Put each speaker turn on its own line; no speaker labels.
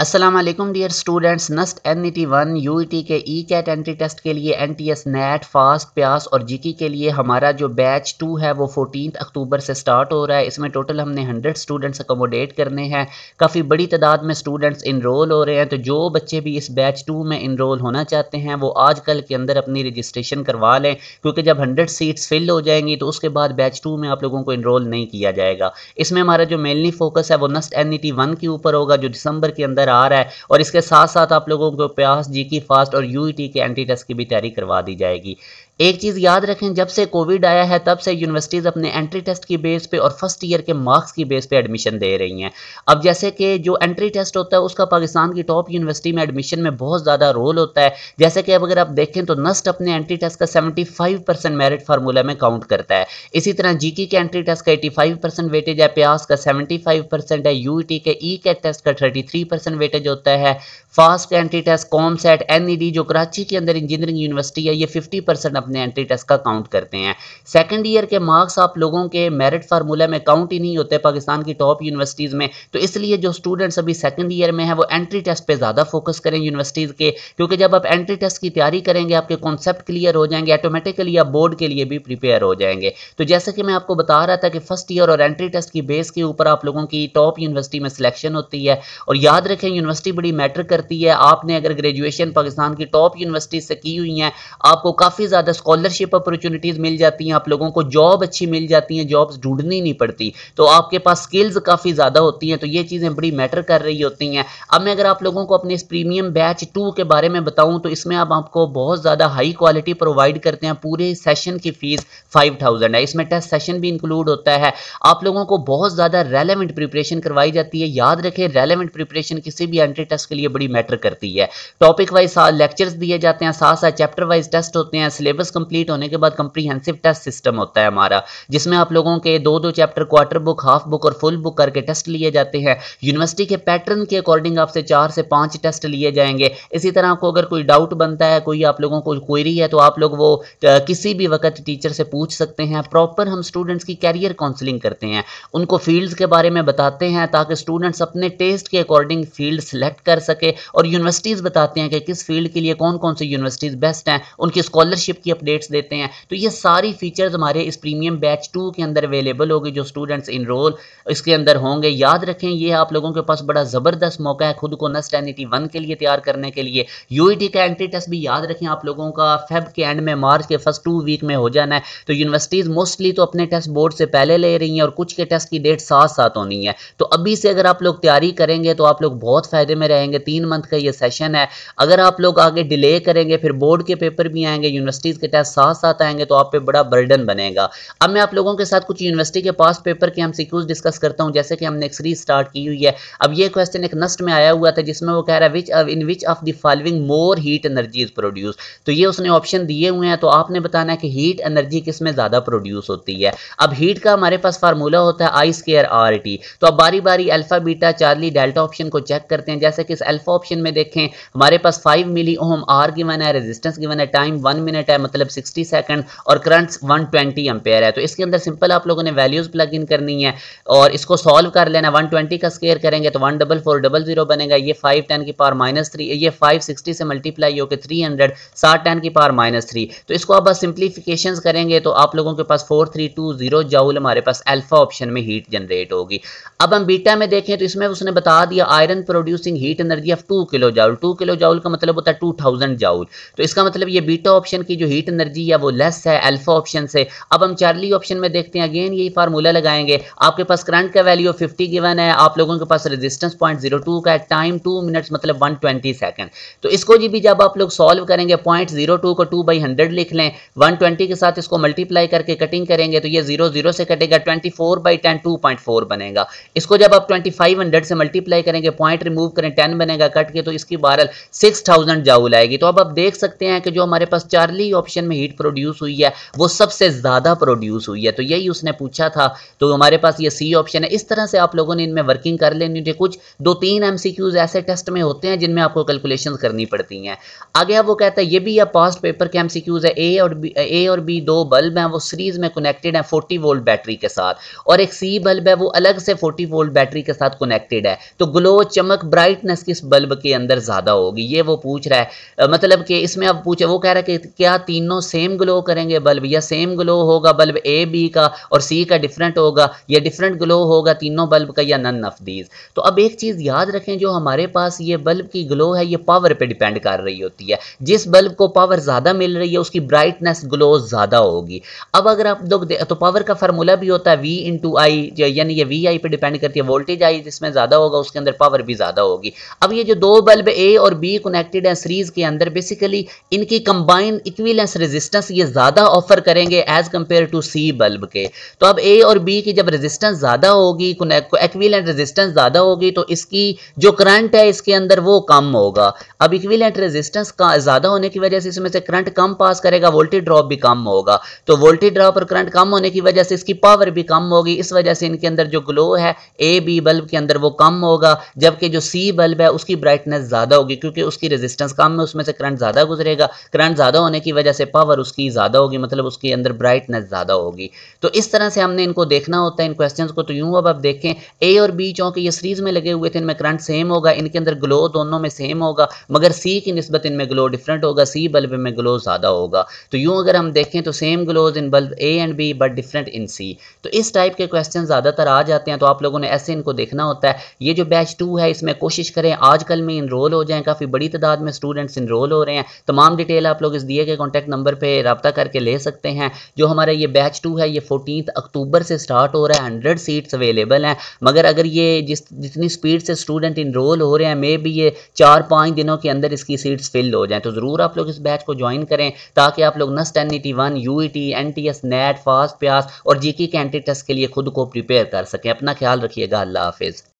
Aslam dear students NUST N E T one U E T K E CAT entry test के लिए N T S NAT FAST PIEAS और जी के लिए हमारा जो बैच टू है वो फोर्टीन अक्टूबर से स्टार्ट हो रहा है इसमें टोटल हमने हंड्रेड स्टूडेंट्स अकोमोडेट करने हैं काफ़ी बड़ी तादाद में स्टूडेंट्स इनरोल हो रहे हैं तो जो बच्चे भी इस बैच टू में इनरोल होना चाहते हैं वो आज कल के अंदर अपनी रजिस्ट्रेशन करवा लें क्योंकि जब हंड्रेड सीट्स फिल हो जाएंगी तो उसके बाद बैच टू में आप लोगों को इनरोल नहीं किया जाएगा इसमें हमारा जो मेनली फोकस है वो NUST N E T one के ऊपर होगा जो दिसंबर के अंदर नज़र आ रहा है और इसके साथ साथ आप लोगों को प्यास जी की फास्ट और यू e के एंटी टेस्ट की भी तैयारी करवा दी जाएगी एक चीज़ याद रखें जब से कोविड आया है तब से यूनिवर्सिटीज़ अपने एंट्री टेस्ट की बेस पे और फर्स्ट ईयर के मार्क्स की बेस पे एडमिशन दे रही हैं अब जैसे कि जो एंट्री टेस्ट होता है उसका पाकिस्तान की टॉप यूनिवर्सिटी में एडमिशन में बहुत ज़्यादा रोल होता है जैसे कि अब अगर आप देखें तो नस्ट अपने एंट्री टेस्ट का सेवेंटी मेरिट फार्मूला में काउंट करता है इसी तरह जी के एंट्री टेस्ट का एटी वेटेज है प्यास का सेवेंटी है यू e के ई के टेस्ट का थर्टी वेटेज होता है FAST entry test COMSATS एन जो कराची के अंदर इंजीनियरिंग यूनिवर्सिटी है ये फिफ्टी अपने एंट्री टेस्ट का काउंट करते हैं सेकेंड ईयर के मार्क्स आप लोगों के मेरिट फार्मूला में काउंट ही नहीं होते पाकिस्तान की टॉप यूनिवर्सिटीज़ में तो इसलिए जो स्टूडेंट्स अभी सेकेंड ईयर में है वो एंट्री टेस्ट पर ज़्यादा फोकस करें यूनिवर्सिटीज़ के क्योंकि जब आप एंट्री टेस्ट की तैयारी करेंगे आपके कॉन्सेप्ट क्लियर हो जाएंगे ऑटोमेटिकली आप बोर्ड के लिए भी प्रिपेयर हो जाएंगे तो जैसे कि मैं आपको बता रहा था कि फर्स्ट ईयर और एंट्री टेस्ट की बेस के ऊपर आप लोगों की टॉप यूनिवर्सिटी में सिलेक्शन होती है और याद रखें यूनिवर्सिटी बड़ी मैटर करती है आपने अगर ग्रेजुएशन पाकिस्तान की टॉप यूनिवर्सिटी से की हुई है आपको काफ़ी ज़्यादा स्कॉलरशिप अपॉर्चुनिटीज़ मिल जाती हैं आप लोगों को जॉब अच्छी मिल जाती हैं जॉब्स ढूंढनी नहीं पड़ती तो आपके पास स्किल्स काफ़ी ज़्यादा होती हैं तो ये चीज़ें बड़ी मैटर कर रही होती हैं अब मैं अगर आप लोगों को अपने इस प्रीमियम बैच टू के बारे में बताऊँ तो इसमें आप आपको बहुत ज़्यादा हाई क्वालिटी प्रोवाइड करते हैं पूरे सेशन की फ़ीस फाइव है इसमें टेस्ट सेशन भी इंक्लूड होता है आप लोगों को बहुत ज़्यादा रेलिवेंट प्रिपरेशन करवाई जाती है याद रखें रेलिवेंट प्रिपरेशन किसी भी एंट्री टेस्ट के लिए बड़ी मैटर करती है टॉपिक वाइज लेक्चर्स दिए जाते हैं साथ साथ चैप्टर वाइज टेस्ट होते हैं सिलेबस सिलेबस कंप्लीट होने के बाद कंप्रीहेंसिव टेस्ट सिस्टम होता है हमारा जिसमें आप लोगों के दो दो chapter quarter book half book और फुल बुक करके टेस्ट लिए जाते हैं यूनिवर्सिटी के पैटर्न के अकॉर्डिंग आपसे चार से पांच टेस्ट लिए जाएंगे इसी तरह आपको अगर कोई डाउट बनता है कोई आप लोगों को क्वेरी है तो आप लोग वो किसी भी वक्त टीचर से पूछ सकते हैं प्रॉपर हम स्टूडेंट्स की कैरियर काउंसलिंग करते हैं उनको फील्ड्स के बारे में बताते हैं ताकि स्टूडेंट्स अपने टेस्ट के अकॉर्डिंग फील्ड सेलेक्ट कर सके और यूनिवर्सिटीज़ बताते हैं कि किस फील्ड के लिए कौन कौन सी यूनिवर्सिटीज़ बेस्ट हैं उनकी स्कॉलरशिप की अपडेट्स देते हैं तो ये सारी फीचर्स हमारे इस प्रीमियम बैच टू के अंदर अवेलेबल होगी जो स्टूडेंट्स इनरोल इसके अंदर होंगे याद रखें ये आप लोगों के पास बड़ा ज़बरदस्त मौका है खुद को नस्ट एन वन के लिए तैयार करने के लिए यू e का एंट्री टेस्ट भी याद रखें आप लोगों का फेब के एंड में मार्च के फर्स्ट टू वीक में हो जाना है तो यूनिवर्सिटीज़ मोस्टली तो अपने टेस्ट बोर्ड से पहले ले रही हैं और कुछ के टेस्ट की डेट साथ साथ होनी है तो अभी से अगर आप लोग तैयारी करेंगे तो आप लोग बहुत फ़ायदे में रहेंगे तीन मंथ का ये सेशन है अगर आप लोग आगे डिले करेंगे फिर बोर्ड के पेपर भी आएंगे यूनिवर्सिटीज़ के के तहत साथ साथ आएंगे तो आप पे बड़ा बर्डन बनेगा अब मैं आप लोगों के साथ कुछ यूनिवर्सिटी के पास पेपर के हम सिक्यूज डिस्कस करता हूँ जैसे कि हमने एक सीरीज स्टार्ट की हुई है अब ये क्वेश्चन एक नस्ट में आया हुआ था जिसमें वो कह रहा है which in which of the following more heat energy is produce तो ये उसने ऑप्शन दिए हुए हैं तो आपने बताना है कि हीट एनर्जी किस में ज़्यादा प्रोड्यूस होती है अब हीट का हमारे पास फार्मूला होता है आई स्केयर आर टी तो अब बारी बारी alpha beta Charlie delta option को चेक करते हैं जैसे कि इस अल्फा ऑप्शन में देखें हमारे पास five milli ohm are given है रेजिस्टेंस गिवन है टाइम वन मिनट है मतलब मतलब 60 सेकंड और करंट 120 ट्वेंटी है तो इसके अंदर सिंपल आप लोगों ने वैल्यूज़ प्लग इन करनी है और इसको सॉल्व कर लेना 120 का स्केयर करेंगे तो one double four double zero बनेगा ये फाइव टेन की पावर माइनस थ्री ये फाइव सिक्सटी से मल्टीप्लाई होकर थ्री हंड्रेड सात टेन की पावर माइनस थ्री तो इसको आप बस सिंप्लीफिकेशन करेंगे तो आप लोगों के पास four three two zero joule हमारे पास एल्फा ऑप्शन में हीट जनरेट होगी अब हम बीटा में देखें तो इसमें उसने बता दिया iron producing heat energy of two kilo joule two kilo joule का मतलब होता है टू थाउजेंड जाऊल तो इसका मतलब ये बीटा ऑप्शन की जो हीट एनर्जी या वो लेस है अल्फा ऑप्शन से अब हम चार्ली ऑप्शन में देखते हैं अगेन यही फार्मूला लगाएंगे आपके पास करंट का वैल्यू 50 गिवन है आप लोगों के पास रेजिस्टेंस पॉइंट जीरो टू का टाइम टू मिनट्स मतलब वन ट्वेंटी सेकेंड तो इसको जी भी जब आप लोग सॉल्व करेंगे पॉइंट जीरो टू को टू बाई हंड्रेड लिख लें वन ट्वेंटी के साथ इसको मल्टीप्लाई करके कटिंग करेंगे तो ये जीरो जीरो से कटेगा twenty four by ten two point four बनेगा इसको जब आप ट्वेंटी फाइव हंड्रेड से मल्टीप्लाई करेंगे पॉइंट रिमूव करें टेन बनेगा कट के तो इसकी बारल सिक्स थाउजेंड जाऊ लाएगी तो अब आप देख सकते हैं कि जो हमारे पास चार्ली ऑप्शन में हीट प्रोड्यूस हुई है वो सबसे ज़्यादा प्रोड्यूस हुई है तो यही उसने पूछा था तो हमारे पास ये सी ऑप्शन है इस तरह से आप लोगों ने इनमें वर्किंग कर लेनी थी कुछ दो तीन एम ऐसे टेस्ट में होते हैं जिनमें आपको कैलकुलेशन करनी पड़ती हैं आगे आप वो कहता है ये भी या पास्ट पेपर के एम है ए और बी ए और बी दो बल्ब हैं वो सीरीज़ में कनेक्टेड हैं फोर्टी वोल्ट बैटरी के साथ और एक सी बल्ब है वो अलग से फोर्टी वोल्ट बैटरी के साथ कनेक्टेड है तो ग्लो चमक ब्राइटनेस किस बल्ब के अंदर ज़्यादा होगी ये वो पूछ रहा है मतलब कि इसमें अब पूछे वो कह रहा है कि क्या तीनों सेम ग्लो करेंगे बल्ब या सेम ग्लो होगा बल्ब ए बी का और सी का डिफरेंट होगा या डिफरेंट ग्लो होगा तीनों बल्ब का या नन ऑफ दीज तो अब एक चीज़ याद रखें जो हमारे पास ये बल्ब की ग्लो है ये पावर पे डिपेंड कर रही होती है जिस बल्ब को पावर ज़्यादा मिल रही है उसकी ब्राइटनेस ग्लो ज़्यादा होगी अब अगर आप लोग तो पावर का फार्मूला भी होता है वी इंटू आई यानी ये वी आई पर डिपेंड करती है वोल्टेज आई जिसमें ज़्यादा होगा उसके अंदर पावर भी ज़्यादा होगी अब ये जो दो बल्ब ए और बी कनेक्टेड है सीरीज़ के अंदर बेसिकली इनकी कंबाइन इक्विलेंस रेजिस्टेंस रेजिस्टेंस ये ज़्यादा ऑफर करेंगे as compare to C bulb के तो अब ए और बी की जब रेजिस्टेंस ज़्यादा होगी एक्विलेंट रेजिस्टेंस ज़्यादा होगी तो इसकी जो करंट है इसके अंदर वो कम होगा अब इक्विलेंट रेजिस्टेंस का ज़्यादा होने की वजह से इसमें से करंट कम पास करेगा वोल्टेज ड्रॉप भी कम होगा तो वोल्टेज ड्रॉप और करंट कम होने की वजह से इसकी पावर भी कम होगी इस वजह से इनके अंदर जो ग्लो है ए बी बल्ब के अंदर वो कम होगा जबकि जो सी बल्ब है उसकी ब्राइटनेस ज़्यादा होगी क्योंकि उसकी रेजिस्टेंस कम है उसमें से करंट ज़्यादा गुजरेगा करंट ज़्यादा होने की वजह से पावर उसकी ज़्यादा होगी मतलब उसके अंदर ब्राइटनेस ज़्यादा होगी तो इस तरह से हमने इनको देखना होता है इन क्वेश्चन को तो यूँ अब आप देखें ए और बी चूँकि ये सीरीज़ में लगे हुए थे इनमें करंट सेम होगा इनके अंदर ग्लो दोनों में सेम होगा मगर सी की नस्बत इनमें ग्लो डिफरेंट होगा सी बल्ब में ग्लो ज़्यादा होगा तो यूँ अगर हम देखें तो same glows in bulb A and B but different in C तो इस टाइप के क्वेश्चन ज़्यादातर आ जाते हैं तो आप लोगों ने ऐसे इनको देखना होता है ये जो बैच टू है इसमें कोशिश करें आजकल में इनरोल हो जाएँ काफ़ी बड़ी तादाद में स्टूडेंट्स इनरोल हो रहे हैं तमाम डिटेल आप लोग इस दिए गए कॉन्टैक्ट कॉन्टैक्ट नंबर पर रबता करके ले सकते हैं जो हमारा ये बैच टू है ये फोर्टीन अक्टूबर से स्टार्ट हो रहा है हंड्रेड सीट्स अवेलेबल हैं मगर अगर ये जिस जितनी स्पीड से स्टूडेंट इनरोल हो रहे हैं मे भी ये चार पाँच दिनों के अंदर इसकी सीट्स फिल हो जाएँ तो ज़रूर आप लोग इस बैच को ज्वाइन करें ताकि आप लोग NUST N E T one U E T N T S NET FAST PIEAS और जी के एंटी टेस्ट के लिए खुद को प्रिपेयर कर सकें अपना ख्याल रखिएगा अल्लाह हाफिज़